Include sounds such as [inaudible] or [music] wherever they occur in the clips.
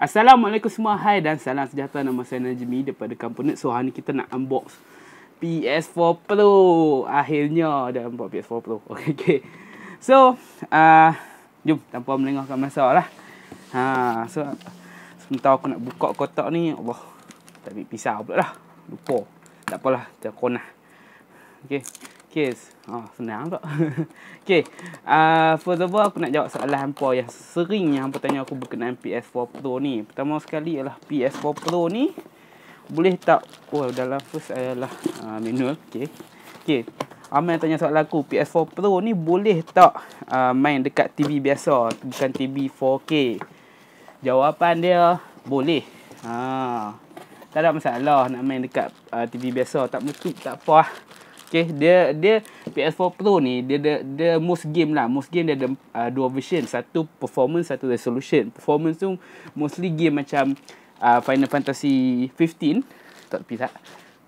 Assalamualaikum semua. Hai dan salam sejahtera. Nama saya Najmi daripada Component. So, hari ni kita nak unbox PS4 Pro. Akhirnya dah unbox PS4 Pro. [laughs] Okay, okay. So, uh, jom tanpa melengahkan masa lah. Ha, so, sebentar aku nak buka kotak ni. Allah, tak ambil pisau pula lah. Lupa. Tak apalah, kita konah. Okay. Ah, [laughs] okay, oh, ah, senang tak? okay, uh, first of all aku nak jawab soalan hampa yang sering yang hampa tanya aku berkenaan PS4 Pro ni Pertama sekali ialah PS4 Pro ni boleh tak? Oh, dalam first adalah uh, ah, manual, okay Okay, Amal tanya soalan aku, PS4 Pro ni boleh tak uh, main dekat TV biasa, bukan TV 4K? Jawapan dia, boleh Haa, tak ada masalah nak main dekat uh, TV biasa, tak menutup, tak apa lah Okay, dia dia PS4 Pro ni dia dia, dia most game lah. Most game dia ada uh, dua version, satu performance, satu resolution. Performance tu mostly game macam uh, Final Fantasy 15. Tak pisah.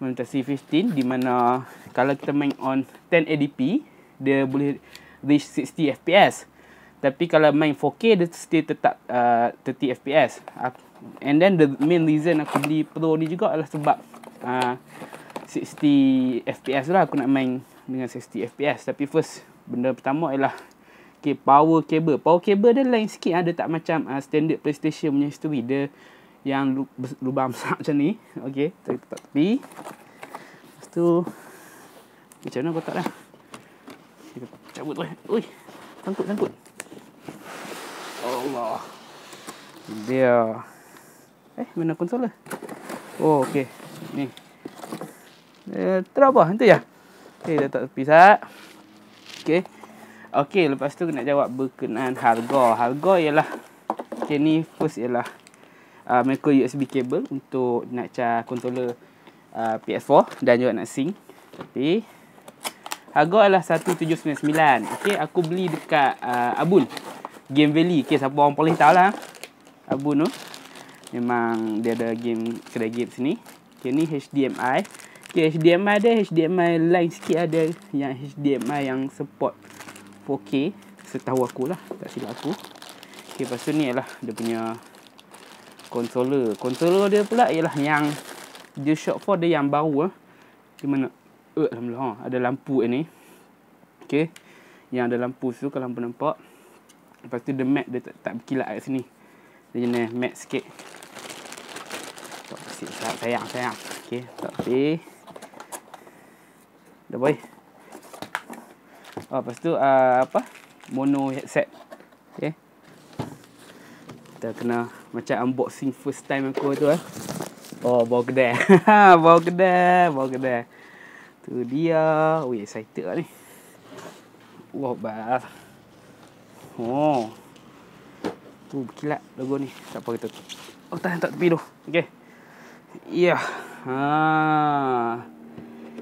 Final Fantasy 15 di mana kalau kita main on 1080p, dia boleh reach 60 FPS. Tapi kalau main 4K dia still tetap uh, 30 FPS. and then the main reason aku beli Pro ni juga adalah sebab uh, 60 fps lah aku nak main dengan 60 fps tapi first benda pertama ialah okay, power cable power cable dia lain sikit ada lah. tak macam uh, standard playstation punya history dia yang lubang besar [laughs] macam ni okey tapi tepat lepas tu macam mana kotak dah kita cabut tu eh. ui sangkut sangkut Allah dia eh mana konsol lah? oh okey ni terabah itu ya. Okey, dah tak tepi sat. Okey. Okey, lepas tu nak jawab berkenaan harga. Harga ialah okey ni first ialah uh, micro USB cable untuk nak charge controller uh, PS4 dan juga nak sync. Tapi harga ialah 1799. Okey, aku beli dekat uh, Abun. Game Valley. Okey, siapa orang boleh lah, Abun tu. Memang dia ada game kedai game sini. Okey, ni HDMI. Okay, HDMI ada HDMI lain sikit ada yang HDMI yang support 4K setahu aku lah tak silap aku Okay, lepas tu ni ialah dia punya controller controller dia pula ialah yang dia shock for dia yang baru eh. di mana uh, alhamdulillah ha, ada lampu ni Okay, yang ada lampu tu kalau hangpa nampak lepas tu the mat dia tak, tak berkilat kat sini dia jenis mat sikit tak sayang sayang Okay tak payah Dah boy. Oh, lepas tu uh, apa? Mono headset. Okey. Kita kena macam unboxing first time aku tu eh. Oh, bawa kedai. [laughs] bawa kedai, bawa kedai. Tu dia. Oh, excited lah ni. Wah, bah. Oh. Tu kilat logo ni. Tak apa kita. Oh, tak tak tepi tu. Okey. Ya. Yeah. Ha.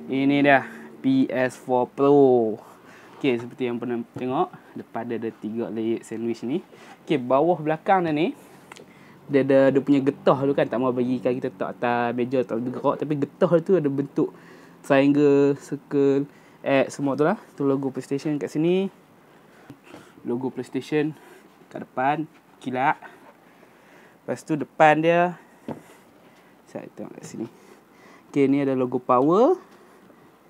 Ini dia. PS4 Pro. Okey, seperti yang pernah tengok, depan dia ada tiga layer sandwich ni. Okey, bawah belakang dia ni dia ada dia punya getah tu kan tak mau bagi kan kita tak atas meja tak bergerak tapi getah tu ada bentuk triangle, circle, X semua tu lah. Tu logo PlayStation kat sini. Logo PlayStation kat depan kilat. Lepas tu depan dia saya tengok kat sini. Okey, ni ada logo power.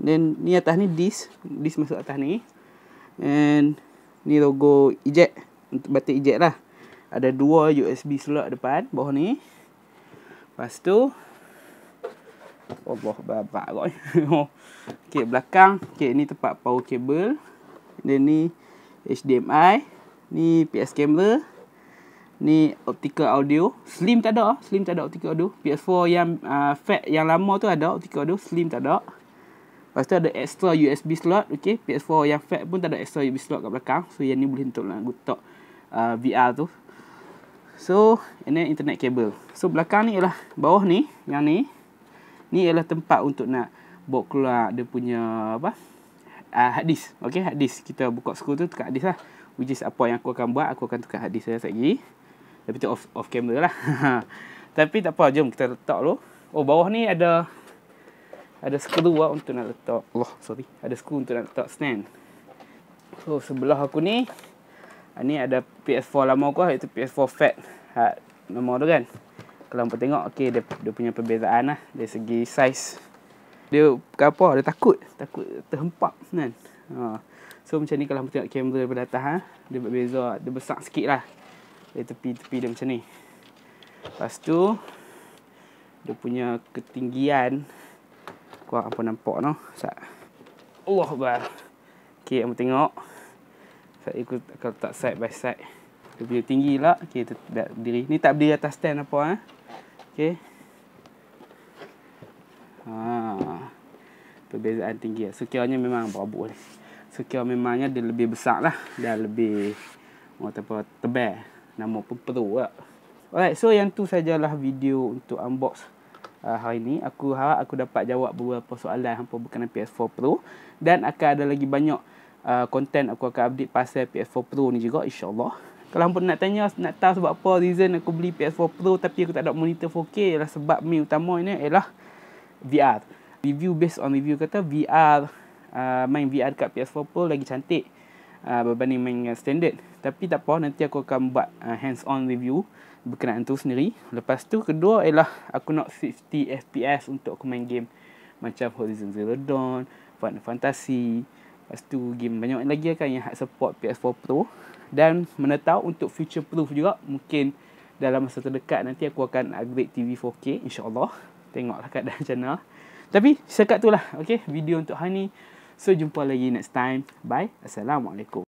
Then ni atas ni disk, disk masuk atas ni. And ni logo eject untuk batik eject lah. Ada dua USB slot depan bawah ni. Lepas tu oh Allah babak kau. [laughs] Okey belakang, okey ni tempat power cable. Then ni HDMI, ni PS camera. Ni optical audio, slim tak ada, ah. slim tak ada optical audio. PS4 yang uh, fat yang lama tu ada optical audio, slim tak ada. Lepas tu ada extra USB slot okay. PS4 yang fat pun tak ada extra USB slot kat belakang So yang ni boleh untuk nak talk uh, VR tu So ini internet cable So belakang ni ialah bawah ni Yang ni Ni ialah tempat untuk nak Bawa keluar dia punya apa uh, Hard disk Okay hard disk Kita buka skru tu tukar hard disk lah Which is apa yang aku akan buat Aku akan tukar hard disk saya lagi Tapi tu off, off camera lah [laughs] Tapi tak apa jom kita letak dulu Oh bawah ni ada ada skruwa untuk nak letak Allah sorry ada skru untuk nak letak stand so sebelah aku ni ah, ni ada PS4 lama aku lah. iaitu PS4 fat ha nama tu kan kalau hangpa tengok okey dia dia punya perbezaan lah dari segi saiz dia bukan apa dia takut takut terhempap kan ha so macam ni kalau hangpa tengok kamera daripada atas ha dia berbeza dia besar sikit lah dari tepi-tepi dia macam ni lepas tu dia punya ketinggian kau apa nampak no. Sat. Allah Akbar. Okay, kamu tengok. Sat ikut kalau tak side by side. Lebih tinggi lah. Okay, tak berdiri. Ni tak berdiri atas stand apa eh. Okay. Ha. Perbezaan tinggi. Lah. So, kiranya memang berabuk ni. So, kira memangnya dia lebih besar lah. Dan lebih, orang apa, tebal. Nama pun peru lah. Alright, so yang tu sajalah video untuk unbox uh, hari ini. Aku harap aku dapat jawab beberapa soalan hampa berkenaan PS4 Pro dan akan ada lagi banyak uh, content aku akan update pasal PS4 Pro ni juga insyaallah allah Kalau hangpa nak tanya nak tahu sebab apa reason aku beli PS4 Pro tapi aku tak ada monitor 4K ialah sebab main utama ini ialah VR. Review based on review kata VR uh, ah, main VR kat PS4 Pro lagi cantik uh, berbanding main dengan standard tapi tak apa nanti aku akan buat uh, hands on review berkenaan tu sendiri lepas tu kedua ialah aku nak 50 fps untuk aku main game macam Horizon Zero Dawn Final Fantasy lepas tu game banyak lagi kan yang support PS4 Pro dan menetap untuk future proof juga mungkin dalam masa terdekat nanti aku akan upgrade TV 4K insyaAllah tengoklah kat dalam channel tapi sekat tu lah okay, video untuk hari ni So jumpa lagi next time. Bye. Assalamualaikum.